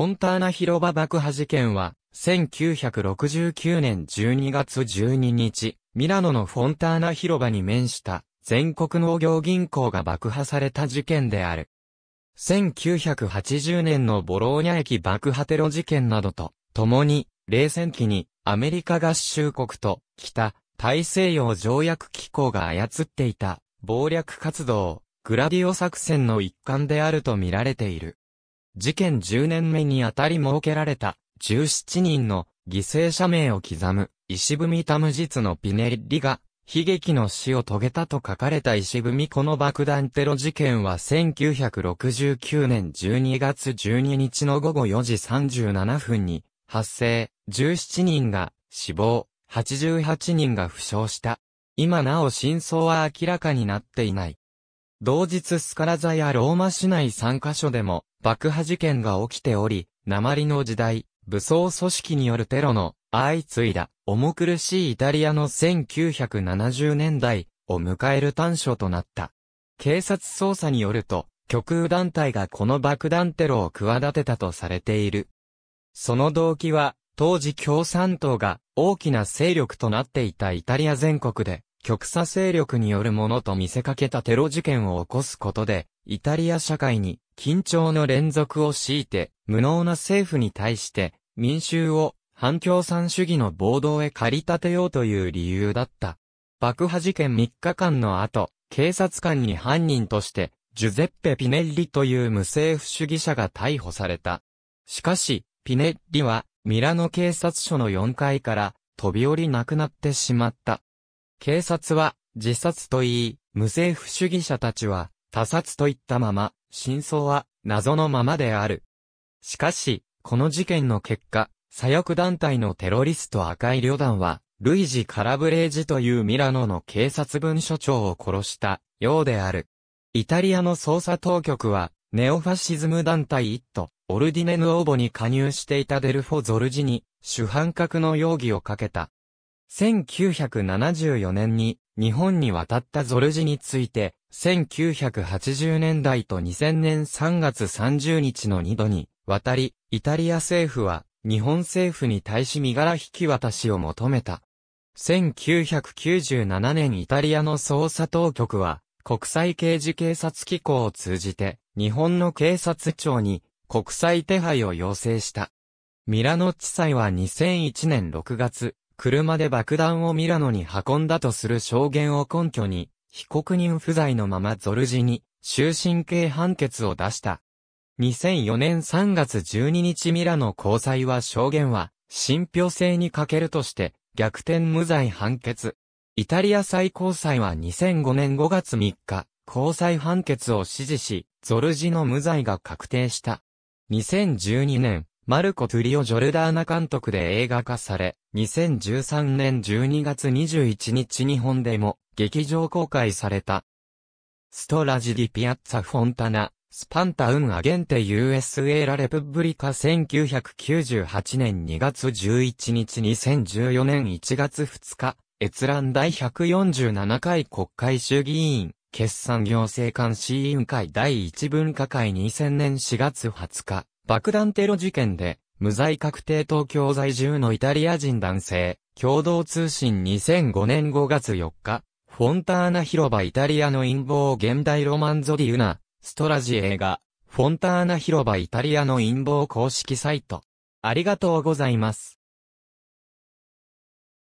フォンターナ広場爆破事件は、1969年12月12日、ミラノのフォンターナ広場に面した全国農業銀行が爆破された事件である。1980年のボローニャ駅爆破テロ事件などと、共に、冷戦期にアメリカ合衆国と北大西洋条約機構が操っていた謀略活動、グラディオ作戦の一環であると見られている。事件10年目にあたり設けられた17人の犠牲者名を刻む石踏タム実のピネリが悲劇の死を遂げたと書かれた石踏この爆弾テロ事件は1969年12月12日の午後4時37分に発生、17人が死亡、88人が負傷した。今なお真相は明らかになっていない。同日スカラ座やローマ市内3カ所でも爆破事件が起きており、鉛の時代、武装組織によるテロの相次いだ重苦しいイタリアの1970年代を迎える短所となった。警察捜査によると、極右団体がこの爆弾テロを企てたとされている。その動機は、当時共産党が大きな勢力となっていたイタリア全国で、極左勢力によるものと見せかけたテロ事件を起こすことで、イタリア社会に緊張の連続を強いて、無能な政府に対して民衆を反共産主義の暴動へ駆り立てようという理由だった。爆破事件3日間の後、警察官に犯人として、ジュゼッペ・ピネッリという無政府主義者が逮捕された。しかし、ピネッリは、ミラノ警察署の4階から飛び降り亡くなってしまった。警察は、自殺と言い、無政府主義者たちは、他殺といったまま、真相は、謎のままである。しかし、この事件の結果、左翼団体のテロリスト赤い旅団は、ルイジ・カラブレージというミラノの警察分署長を殺したようである。イタリアの捜査当局は、ネオファシズム団体一都、オルディネヌオーボに加入していたデルフォ・ゾルジに、主犯格の容疑をかけた。1974年に日本に渡ったゾルジについて、1980年代と2000年3月30日の2度に渡り、イタリア政府は日本政府に対し身柄引き渡しを求めた。1997年イタリアの捜査当局は、国際刑事警察機構を通じて、日本の警察庁に国際手配を要請した。ミラノ地裁は2001年6月、車で爆弾をミラノに運んだとする証言を根拠に、被告人不在のままゾルジに、終身刑判決を出した。2004年3月12日ミラノ交際は証言は、信憑性に欠けるとして、逆転無罪判決。イタリア最高裁は2005年5月3日、交際判決を支持し、ゾルジの無罪が確定した。2012年、マルコ・トゥリオ・ジョルダーナ監督で映画化され、2013年12月21日日本でも劇場公開された。ストラジディ・ピアッツァ・フォンタナ、スパンタ・ウン・アゲンテ・ USA・ ラ・レプブリカ1998年2月11日2014年1月2日、閲覧第147回国会衆議院、決算行政監視委員会第1分科会2000年4月20日。爆弾テロ事件で、無罪確定東京在住のイタリア人男性、共同通信2005年5月4日、フォンターナ広場イタリアの陰謀現代ロマンゾディウナ、ストラジ映画、フォンターナ広場イタリアの陰謀公式サイト。ありがとうございます。